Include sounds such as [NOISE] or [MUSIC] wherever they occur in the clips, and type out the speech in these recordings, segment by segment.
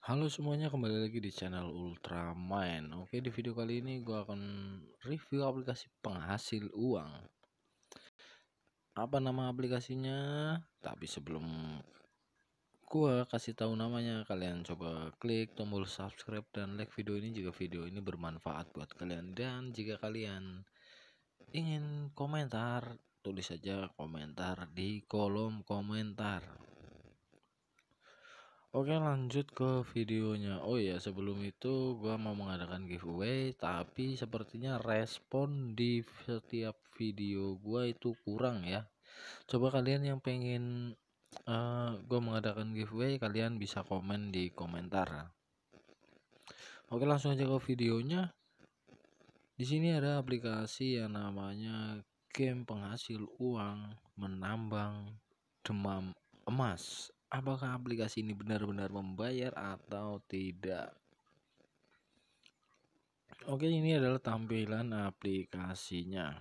Halo semuanya, kembali lagi di channel Ultraman. Oke, di video kali ini gue akan review aplikasi penghasil uang. Apa nama aplikasinya? Tapi sebelum gue kasih tahu namanya, kalian coba klik tombol subscribe dan like video ini jika video ini bermanfaat buat kalian. Dan jika kalian ingin komentar, tulis saja komentar di kolom komentar. Oke lanjut ke videonya Oh ya sebelum itu gua mau mengadakan giveaway Tapi sepertinya respon di setiap video gua itu kurang ya Coba kalian yang pengen uh, eh, gue mengadakan giveaway Kalian bisa komen di komentar Oke langsung aja ke videonya Di sini ada aplikasi yang namanya Game penghasil uang menambang demam emas apakah aplikasi ini benar-benar membayar atau tidak Oke ini adalah tampilan aplikasinya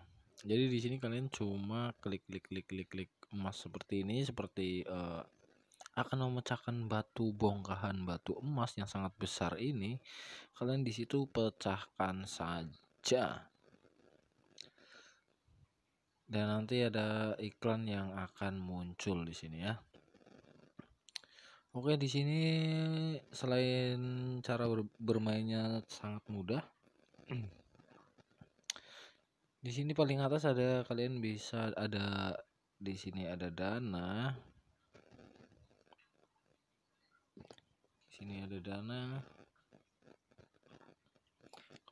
jadi di sini kalian cuma klik klik klik klik klik emas seperti ini seperti uh, akan memecahkan batu bongkahan batu emas yang sangat besar ini kalian disitu pecahkan saja dan nanti ada iklan yang akan muncul di sini ya Oke, di sini selain cara ber bermainnya sangat mudah, [CLEARS THROAT] di sini paling atas ada kalian bisa ada di sini ada dana, di sini ada dana,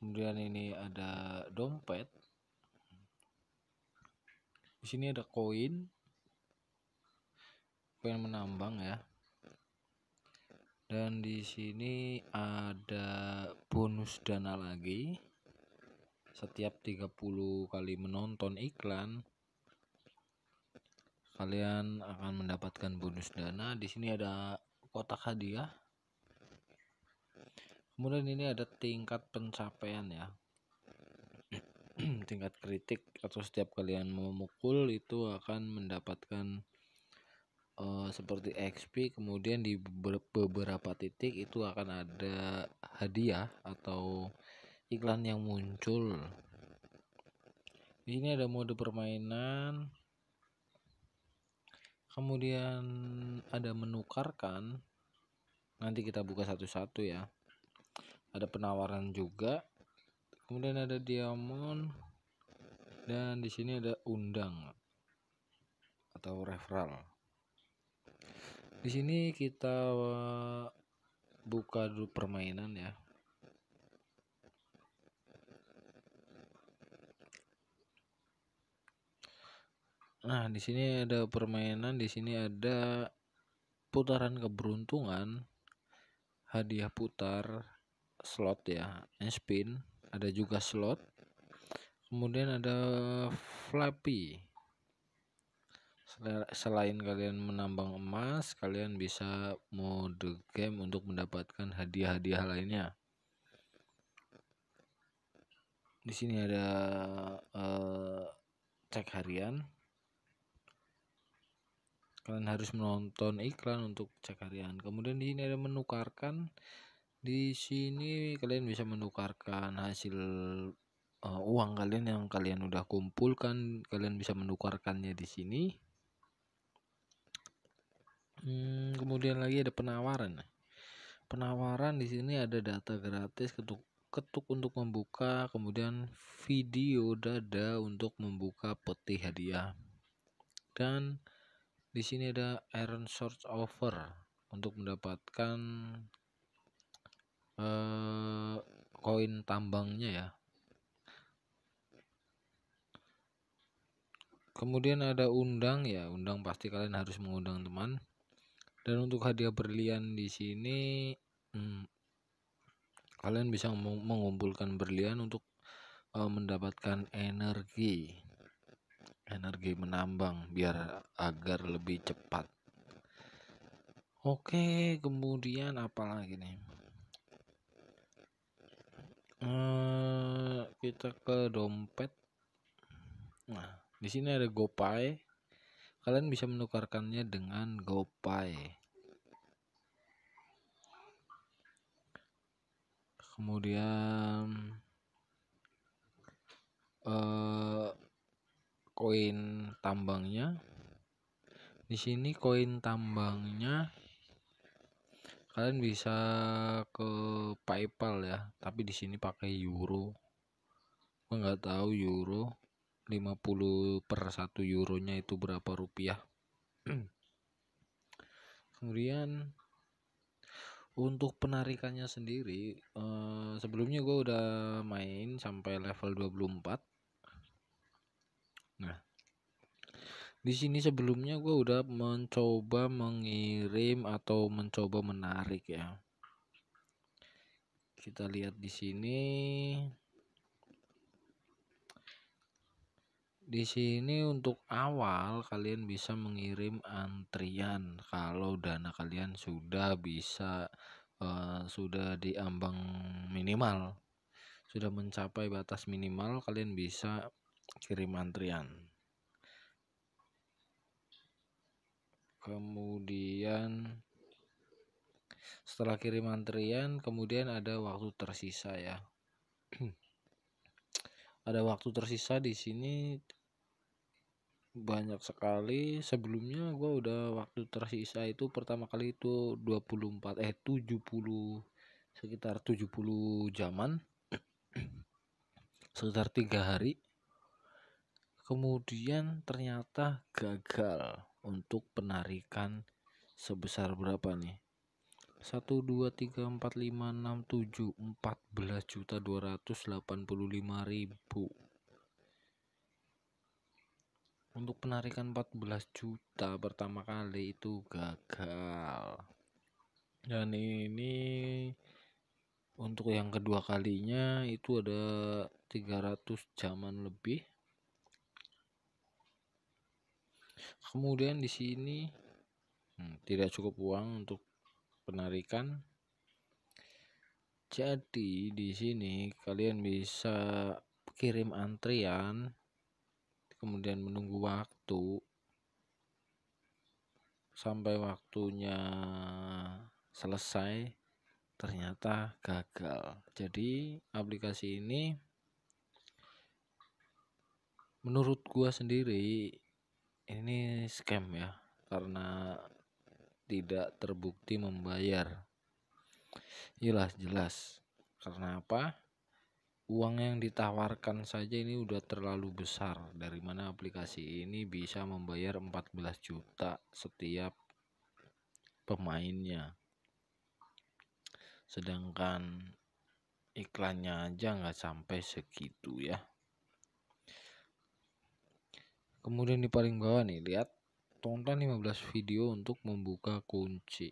kemudian ini ada dompet, di sini ada koin, pengen menambang ya dan di sini ada bonus dana lagi setiap 30 kali menonton iklan kalian akan mendapatkan bonus dana di sini ada kotak hadiah kemudian ini ada tingkat pencapaian ya [CLEARS THROAT] tingkat kritik atau setiap kalian memukul itu akan mendapatkan uh, seperti XP kemudian di beberapa titik itu akan ada hadiah atau iklan yang muncul di sini ada mode permainan kemudian ada menukarkan nanti kita buka satu-satu ya ada penawaran juga kemudian ada diamond dan di sini ada undang atau referral di sini kita eh, buka dulu permainan ya. Nah, di sini ada permainan, di sini ada putaran keberuntungan, hadiah putar, slot ya, and spin, ada juga slot. Kemudian ada flappy selain kalian menambang emas, kalian bisa mode game untuk mendapatkan hadiah-hadiah lainnya. Di sini ada uh, cek harian. Kalian harus menonton iklan untuk cek harian. Kemudian di sini ada menukarkan. Di sini kalian bisa menukarkan hasil uh, uang kalian yang kalian udah kumpulkan kalian bisa menukarkannya di sini Hmm, kemudian lagi ada penawaran. Penawaran di sini ada data gratis ketuk ketuk untuk membuka, kemudian video dada untuk membuka peti hadiah. Dan di sini ada Iron Source Offer untuk mendapatkan koin eh, koin tambangnya ya. Kemudian ada undang ya, undang pasti kalian harus mengundang teman dan untuk hadiah berlian di sini hmm, kalian bisa mengumpulkan berlian untuk uh, mendapatkan energi energi menambang biar agar lebih cepat oke kemudian apa lagi nih uh, kita ke dompet nah di sini ada gopay Kalian bisa menukarkannya dengan GoPay. Kemudian koin eh, koin tambangnya. Di sini koin tambangnya kalian bisa ke PayPal ya tapi di sini pakai euro gue nggak tahu euro 50 per 1 euronya itu berapa rupiah [CLEARS THROAT] kemudian untuk penarikannya sendiri eh, sebelumnya gue udah main sampai level 24 nah di sini sebelumnya gue udah mencoba mengirim atau mencoba menarik ya kita lihat di sini Di sini untuk awal kalian bisa mengirim antrian kalau dana kalian sudah bisa uh, sudah diambang minimal. Sudah mencapai batas minimal kalian bisa kirim antrian. Kemudian setelah kirim antrian kemudian ada waktu tersisa ya [CLEARS THROAT] ada waktu tersisa di sini banyak sekali sebelumnya gua udah waktu tersisa itu pertama kali itu 24 eh 70 sekitar 70 jaman [CLEARS THROAT] sekitar tiga hari kemudian ternyata gagal untuk penarikan sebesar berapa nih 1 2 3 4 5 6 7 14 juta 285 ribu untuk penarikan 14 juta pertama kali itu gagal dan ini untuk yang kedua kalinya itu ada 300 jaman lebih kemudian di sini hmm, tidak cukup uang untuk penarikan jadi di sini kalian bisa kirim antrian kemudian menunggu waktu sampai waktunya selesai ternyata gagal. Jadi aplikasi ini menurut gua sendiri ini scam ya karena tidak terbukti membayar. Jelas jelas. Karena apa? uang yang ditawarkan saja ini udah terlalu besar dari mana aplikasi ini bisa membayar 14 juta setiap pemainnya sedangkan iklannya aja nggak sampai segitu ya kemudian di paling bawah nih lihat tonton 15 video untuk membuka kunci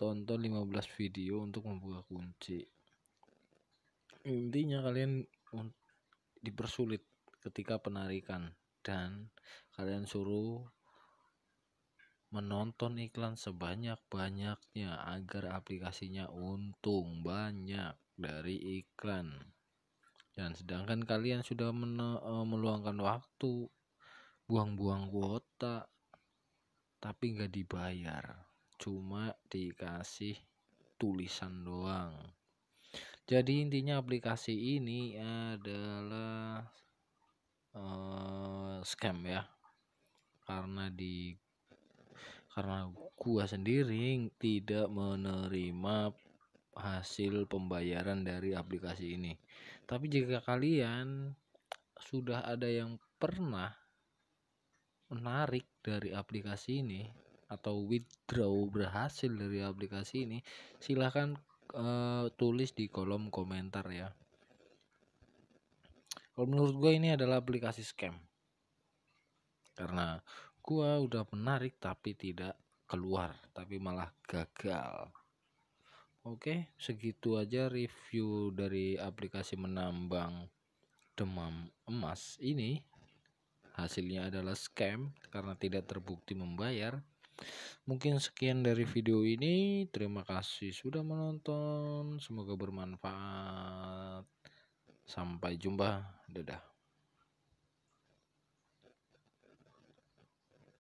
tonton 15 video untuk membuka kunci intinya kalian dipersulit ketika penarikan dan kalian suruh menonton iklan sebanyak-banyaknya agar aplikasinya untung banyak dari iklan dan sedangkan kalian sudah e, meluangkan waktu buang-buang kuota tapi nggak dibayar cuma dikasih tulisan doang jadi intinya aplikasi ini adalah uh, scam ya karena di karena gua sendiri tidak menerima hasil pembayaran dari aplikasi ini tapi jika kalian sudah ada yang pernah menarik dari aplikasi ini atau withdraw berhasil dari aplikasi ini, silahkan uh, tulis di kolom komentar ya. Kalau menurut gue ini adalah aplikasi scam. Karena gue udah menarik tapi tidak keluar, tapi malah gagal. Oke, segitu aja review dari aplikasi menambang demam emas ini hasilnya adalah scam karena tidak terbukti membayar Mungkin sekian dari video ini. Terima kasih sudah menonton. Semoga bermanfaat. Sampai jumpa. Dadah.